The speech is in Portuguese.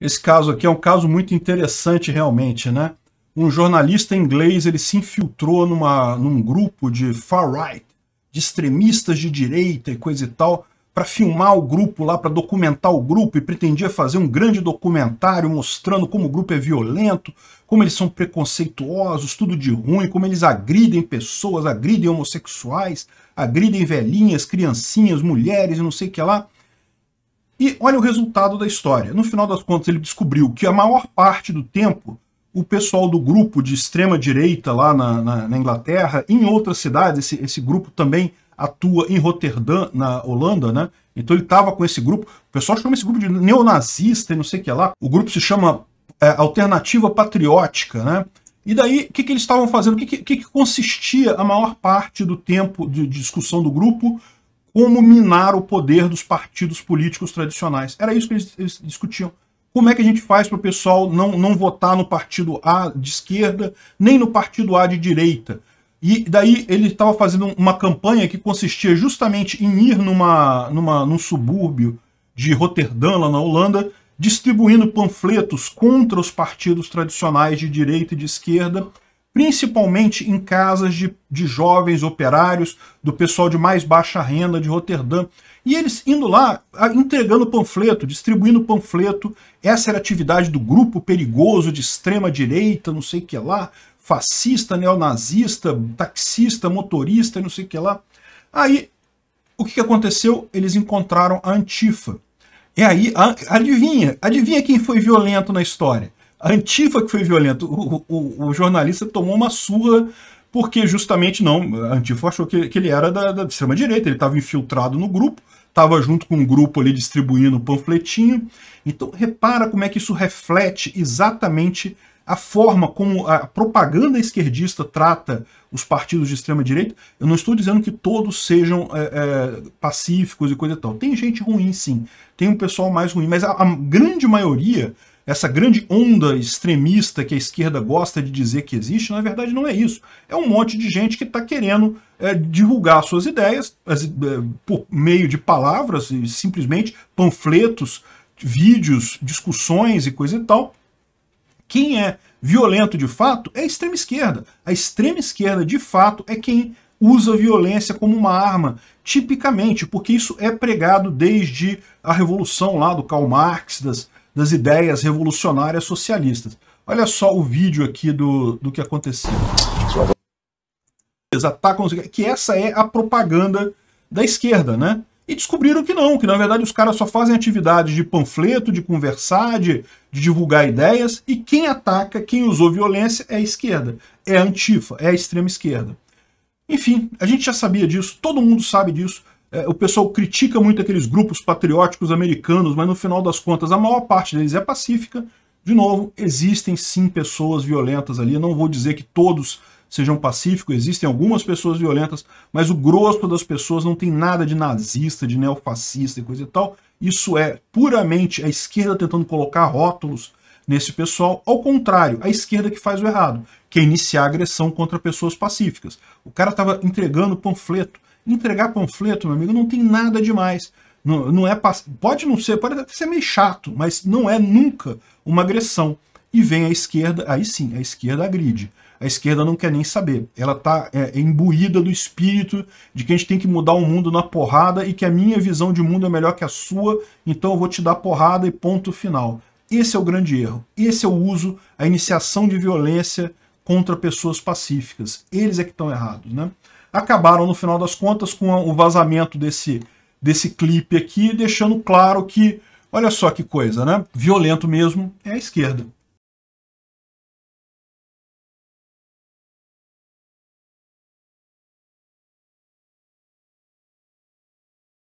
Esse caso aqui é um caso muito interessante realmente, né? Um jornalista inglês, ele se infiltrou numa, num grupo de far-right, de extremistas de direita e coisa e tal, para filmar o grupo lá, para documentar o grupo e pretendia fazer um grande documentário mostrando como o grupo é violento, como eles são preconceituosos, tudo de ruim, como eles agridem pessoas, agridem homossexuais, agridem velhinhas, criancinhas, mulheres, não sei o que lá. E olha o resultado da história. No final das contas, ele descobriu que a maior parte do tempo o pessoal do grupo de extrema-direita lá na, na, na, Inglaterra, em outras cidades, esse, esse grupo também atua em Roterdã, na Holanda, né? Então ele estava com esse grupo. O pessoal chama esse grupo de neonazista e não sei o que lá. O grupo se chama é, Alternativa Patriótica, né? E daí, o que, que eles estavam fazendo? O que, que, que, consistia a maior parte do tempo de, de discussão do grupo? como minar o poder dos partidos políticos tradicionais. Era isso que eles, eles discutiam. Como é que a gente faz para o pessoal não, não votar no partido A de esquerda, nem no partido A de direita? E daí ele estava fazendo uma campanha que consistia justamente em ir numa, numa, num subúrbio de Roterdã, lá na Holanda, distribuindo panfletos contra os partidos tradicionais de direita e de esquerda, principalmente em casas de, de jovens operários, do pessoal de mais baixa renda de Roterdã. E eles indo lá, entregando panfleto, distribuindo panfleto, essa era a atividade do grupo perigoso de extrema-direita, não sei o que lá, fascista, neonazista, taxista, motorista, não sei o que lá. Aí, o que aconteceu? Eles encontraram a Antifa. E é aí, adivinha, adivinha quem foi violento na história? A Antifa que foi violenta. O, o, o jornalista tomou uma surra porque justamente não, a Antifa achou que, que ele era da, da extrema-direita, ele estava infiltrado no grupo, estava junto com um grupo ali distribuindo panfletinho. Então, repara como é que isso reflete exatamente a forma como a propaganda esquerdista trata os partidos de extrema-direita. Eu não estou dizendo que todos sejam é, é, pacíficos e coisa e tal. Tem gente ruim, sim. Tem um pessoal mais ruim, mas a, a grande maioria essa grande onda extremista que a esquerda gosta de dizer que existe, na verdade não é isso. É um monte de gente que está querendo é, divulgar suas ideias as, é, por meio de palavras, simplesmente panfletos, vídeos, discussões e coisa e tal. Quem é violento de fato é a extrema esquerda. A extrema esquerda de fato é quem usa a violência como uma arma, tipicamente, porque isso é pregado desde a revolução lá do Karl Marx, das, das ideias revolucionárias socialistas. Olha só o vídeo aqui do, do que aconteceu. que essa é a propaganda da esquerda, né? E descobriram que não, que na verdade os caras só fazem atividades de panfleto, de conversar, de, de divulgar ideias, e quem ataca, quem usou violência é a esquerda, é a antifa, é a extrema esquerda. Enfim, a gente já sabia disso, todo mundo sabe disso, é, o pessoal critica muito aqueles grupos patrióticos americanos, mas no final das contas a maior parte deles é pacífica. De novo, existem sim pessoas violentas ali. Eu não vou dizer que todos sejam pacíficos, existem algumas pessoas violentas, mas o grosso das pessoas não tem nada de nazista, de neofascista e coisa e tal. Isso é puramente a esquerda tentando colocar rótulos nesse pessoal, ao contrário, a esquerda que faz o errado, que é iniciar agressão contra pessoas pacíficas. O cara estava entregando panfleto, Entregar panfleto, meu amigo, não tem nada demais. Não, não é pode não ser, pode até ser meio chato, mas não é nunca uma agressão. E vem a esquerda, aí sim, a esquerda agride. A esquerda não quer nem saber. Ela está é, imbuída do espírito de que a gente tem que mudar o mundo na porrada e que a minha visão de mundo é melhor que a sua, então eu vou te dar porrada e ponto final. Esse é o grande erro. Esse é o uso, a iniciação de violência contra pessoas pacíficas. Eles é que estão errados, né? acabaram, no final das contas, com o vazamento desse, desse clipe aqui, deixando claro que, olha só que coisa, né? Violento mesmo é a esquerda.